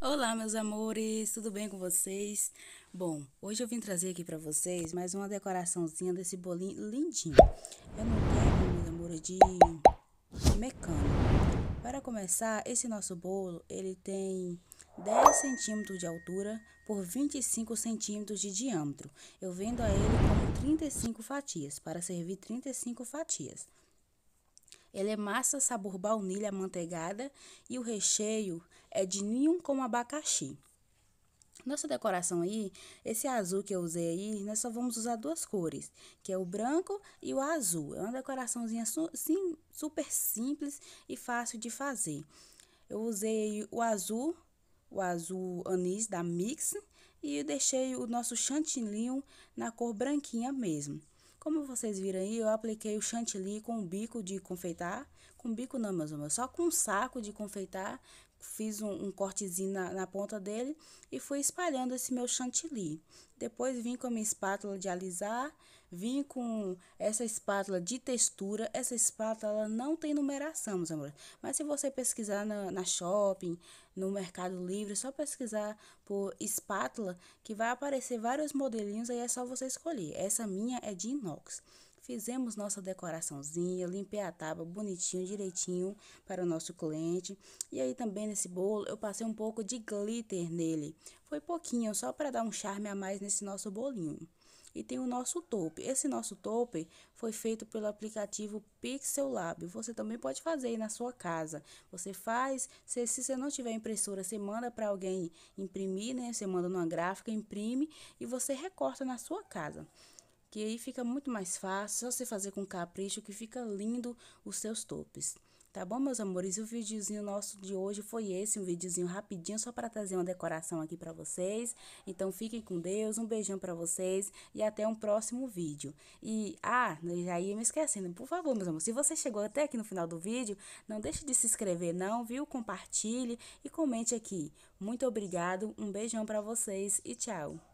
Olá, meus amores, tudo bem com vocês? Bom, hoje eu vim trazer aqui para vocês mais uma decoraçãozinha desse bolinho lindinho. Eu não tenho, meus amores, de mecânico. Para começar, esse nosso bolo, ele tem 10 centímetros de altura por 25 centímetros de diâmetro. Eu vendo a ele como 35 fatias, para servir 35 fatias. Ele é massa sabor baunilha amanteigada e o recheio é de ninho com abacaxi. Nossa decoração aí, esse azul que eu usei aí, nós só vamos usar duas cores, que é o branco e o azul. É uma decoraçãozinha su sim, super simples e fácil de fazer. Eu usei o azul, o azul anis da Mix e deixei o nosso chantilly na cor branquinha mesmo. Como vocês viram aí, eu apliquei o chantilly com um bico de confeitar, com bico não, meus amores, só com um saco de confeitar fiz um, um cortezinho na, na, ponta dele e fui espalhando esse meu chantilly. Depois vim com a minha espátula de alisar, vim com essa espátula de textura. Essa espátula ela não tem numeração, meus amores. Mas se você pesquisar na, na shopping, no Mercado Livre, é só pesquisar por espátula que vai aparecer vários modelinhos aí é só você escolher. Essa minha é de inox. Fizemos nossa decoraçãozinha, limpei a tábua bonitinho, direitinho para o nosso cliente. E aí também nesse bolo eu passei um pouco de glitter nele. Foi pouquinho, só para dar um charme a mais nesse nosso bolinho. E tem o nosso tope. Esse nosso tope foi feito pelo aplicativo Pixel Lab. Você também pode fazer aí na sua casa. Você faz, se, se você não tiver impressora, você manda para alguém imprimir, né? Você manda numa gráfica, imprime e você recorta na sua casa que aí fica muito mais fácil, só você fazer com capricho que fica lindo os seus topes. Tá bom, meus amores? O videozinho nosso de hoje foi esse, um videozinho rapidinho, só para trazer uma decoração aqui para vocês. Então, fiquem com Deus, um beijão para vocês e até um próximo vídeo. E, ah, já ia me esquecendo, por favor, meus amores, se você chegou até aqui no final do vídeo, não deixe de se inscrever não, viu? Compartilhe e comente aqui. Muito obrigado, um beijão para vocês e tchau!